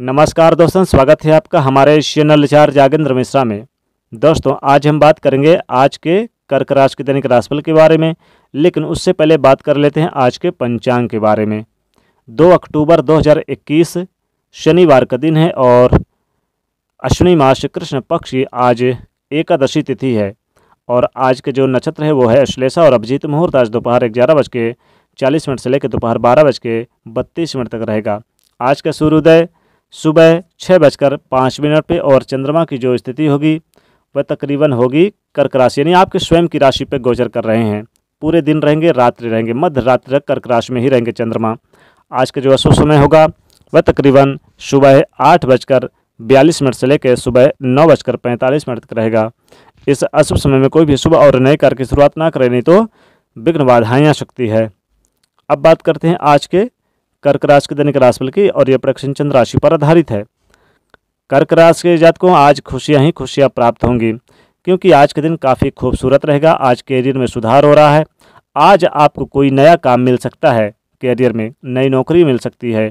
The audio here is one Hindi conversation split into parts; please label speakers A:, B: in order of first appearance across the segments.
A: नमस्कार दोस्तों स्वागत है आपका हमारे चैनल चार जागेंद्र मिश्रा में दोस्तों आज हम बात करेंगे आज के कर्क राशि के दैनिक राशिफल के बारे में लेकिन उससे पहले बात कर लेते हैं आज के पंचांग के बारे में 2 अक्टूबर 2021 शनिवार का दिन है और अश्विनी मास कृष्ण पक्ष की आज एकादशी तिथि है और आज के जो नक्षत्र है वो है अश्लेषा और अभिजीत मुहूर्त आज दोपहर ग्यारह बज के चालीस मिनट से लेकर दोपहर बारह बज के बत्तीस मिनट तक रहेगा आज का सूर्योदय सुबह छः बजकर पाँच मिनट पे और चंद्रमा की जो स्थिति होगी वह तकरीबन होगी कर्क राशि यानी आपके स्वयं की राशि पर गोचर कर रहे हैं पूरे दिन रहेंगे रात्रि रहेंगे मध्य रात्रि तक कर्क राशि में ही रहेंगे चंद्रमा आज का जो अशुभ समय होगा वह तकरीबन सुबह आठ बजकर बयालीस मिनट से लेकर सुबह नौ बजकर पैंतालीस मिनट तक रहेगा इस अशुभ समय में कोई भी शुभ और नए कार्य की शुरुआत ना करें नहीं तो विघ्न बाधाएँ आ सकती है अब बात करते हैं आज के कर्क राशि के दैनिक राशिफल की और यह प्रक्षण चंद्र राशि पर आधारित है कर्क राशि के जातकों आज खुशियाँ ही खुशियाँ प्राप्त होंगी क्योंकि आज के दिन काफ़ी खूबसूरत रहेगा आज कैरियर में सुधार हो रहा है आज आपको कोई नया काम मिल सकता है कैरियर में नई नौकरी मिल सकती है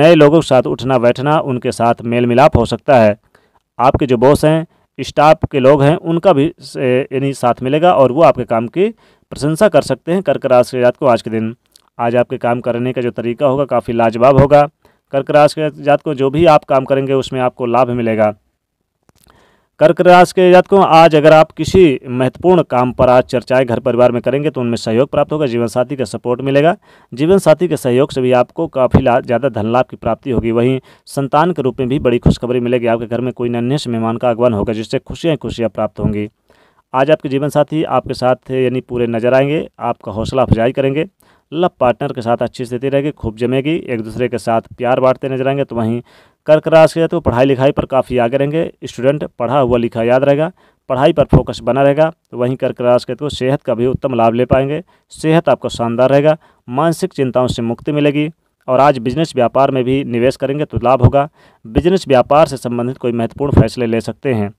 A: नए लोगों के साथ उठना बैठना उनके साथ मेल मिलाप हो सकता है आपके जो बॉस हैं स्टाफ के लोग हैं उनका भी यानी साथ मिलेगा और वो आपके काम की प्रशंसा कर सकते हैं कर्क राशि के जात को आज के दिन आज आपके काम करने का जो तरीका होगा काफ़ी लाजवाब होगा कर्क राशि के जात को जो भी आप काम करेंगे उसमें आपको लाभ मिलेगा कर्क राशि के जात को आज अगर आप किसी महत्वपूर्ण काम पर आज चर्चाएं घर परिवार में करेंगे तो उनमें सहयोग प्राप्त होगा जीवन साथी का सपोर्ट मिलेगा जीवन साथी के सहयोग से भी आपको काफ़ी ज़्यादा धन लाभ की प्राप्ति होगी वहीं संतान के रूप में भी बड़ी खुशखबरी मिलेगी आपके घर में कोई नन्हे से मेहमान का आगमन होगा जिससे खुशियाँ खुशियाँ प्राप्त होंगी आज आपके जीवन साथी आपके साथ यानी पूरे नजर आएंगे आपका हौसला अफजाई करेंगे लव पार्टनर के साथ अच्छी स्थिति रहेगी खूब जमेगी एक दूसरे के साथ प्यार बांटते नजर आएंगे तो वहीं कर्क राशि के तो पढ़ाई लिखाई पर काफ़ी आगे रहेंगे स्टूडेंट पढ़ा हुआ लिखा याद रहेगा पढ़ाई पर फोकस बना रहेगा तो वहीं कर्क राशि के तो सेहत का भी उत्तम लाभ ले पाएंगे सेहत आपका शानदार रहेगा मानसिक चिंताओं से मुक्ति मिलेगी और आज बिजनेस व्यापार में भी निवेश करेंगे तो लाभ होगा बिजनेस व्यापार से संबंधित कोई महत्वपूर्ण फैसले ले सकते हैं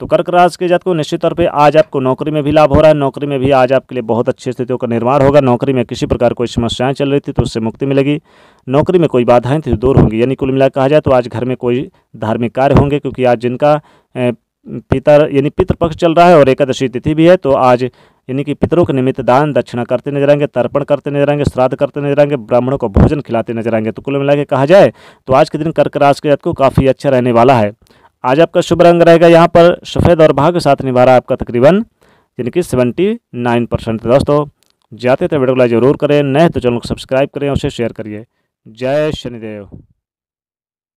A: तो कर्क राशि के जातकों निश्चित तौर पे आज आपको नौकरी में भी लाभ हो रहा है नौकरी में भी आज आपके लिए बहुत अच्छी स्थितियों का निर्माण होगा नौकरी में किसी प्रकार कोई समस्याएं चल रही थी तो उससे मुक्ति मिलेगी नौकरी में कोई बाधाएं थी तो दूर होंगी यानी कुल मिला कहा जाए तो आज घर में कोई धार्मिक कार्य होंगे क्योंकि आज जिनका पितर यानी पितृपक्ष चल रहा है और एकादशी तिथि भी है तो आज यानी कि पितरों के निमित्त दान दक्षिणा करते नजर आएंगे तर्पण करते नजर आएंगे श्राद्ध करते नजर आएंगे ब्राह्मणों को भोजन खिलाते नजर आएंगे तो कुल मिला के कहा जाए तो आज के दिन कर्क राशि के जात को काफ़ी अच्छा रहने वाला है आज आपका शुभ रंग रहेगा यहाँ पर सफ़ेद और भाग्य साथ निभा रहा है आपका तकरीबन यानी कि सेवेंटी नाइन परसेंट तो दोस्तों जाते थे वीडियो को लाइक जरूर करें नए तो चैनल को सब्सक्राइब करें उसे शेयर करिए जय शनिदेव